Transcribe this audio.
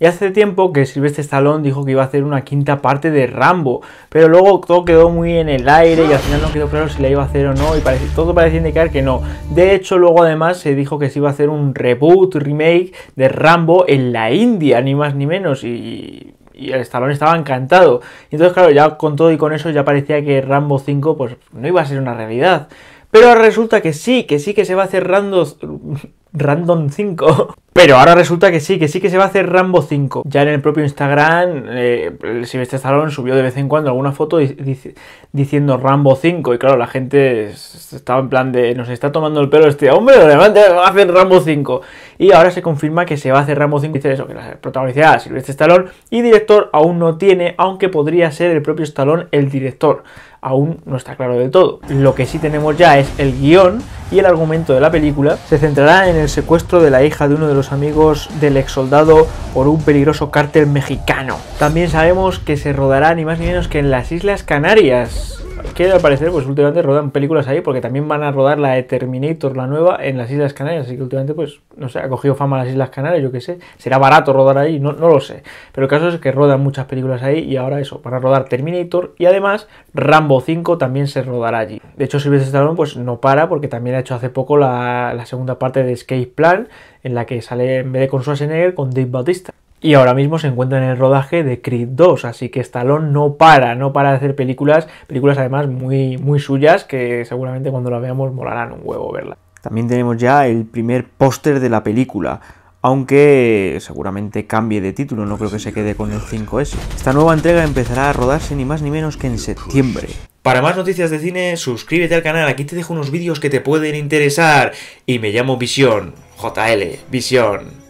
Y hace tiempo que Sylvester Stallone dijo que iba a hacer una quinta parte de Rambo, pero luego todo quedó muy en el aire y al final no quedó claro si la iba a hacer o no y todo parecía indicar que no. De hecho, luego además se dijo que se iba a hacer un reboot, remake de Rambo en la India, ni más ni menos, y el Stallone estaba encantado. Y entonces, claro, ya con todo y con eso ya parecía que Rambo 5 pues no iba a ser una realidad. Pero resulta que sí, que sí que se va a hacer Random, Random 5. Pero ahora resulta que sí, que sí que se va a hacer Rambo 5. Ya en el propio Instagram, eh, Silvestre Stallone subió de vez en cuando alguna foto diciendo Rambo 5. Y claro, la gente estaba en plan de, nos está tomando el pelo este hombre, levante, va a hacer Rambo 5. Y ahora se confirma que se va a hacer Rambo 5. Dice eso, que la protagonizará Silvestre Stallone. Y director aún no tiene, aunque podría ser el propio Stallone el director aún no está claro de todo. Lo que sí tenemos ya es el guión y el argumento de la película. Se centrará en el secuestro de la hija de uno de los amigos del ex soldado por un peligroso cártel mexicano. También sabemos que se rodará ni más ni menos que en las Islas Canarias que al parecer pues últimamente rodan películas ahí porque también van a rodar la de Terminator, la nueva, en las Islas Canarias. Así que últimamente pues, no sé, ha cogido fama las Islas Canarias, yo qué sé. Será barato rodar ahí, no, lo sé. Pero el caso es que rodan muchas películas ahí y ahora eso, para rodar Terminator y además Rambo 5 también se rodará allí. De hecho Silvestre Stallone pues no para porque también ha hecho hace poco la, la segunda parte de Escape Plan en la que sale en vez de con Schwarzenegger con Dave Bautista. Y ahora mismo se encuentra en el rodaje de Creed 2, así que Stallone no para, no para de hacer películas, películas además muy, muy suyas que seguramente cuando la veamos molarán un huevo verla. También tenemos ya el primer póster de la película, aunque seguramente cambie de título, no creo que se quede con el 5S. Esta nueva entrega empezará a rodarse ni más ni menos que en septiembre. Para más noticias de cine, suscríbete al canal, aquí te dejo unos vídeos que te pueden interesar. Y me llamo Visión, JL, Visión.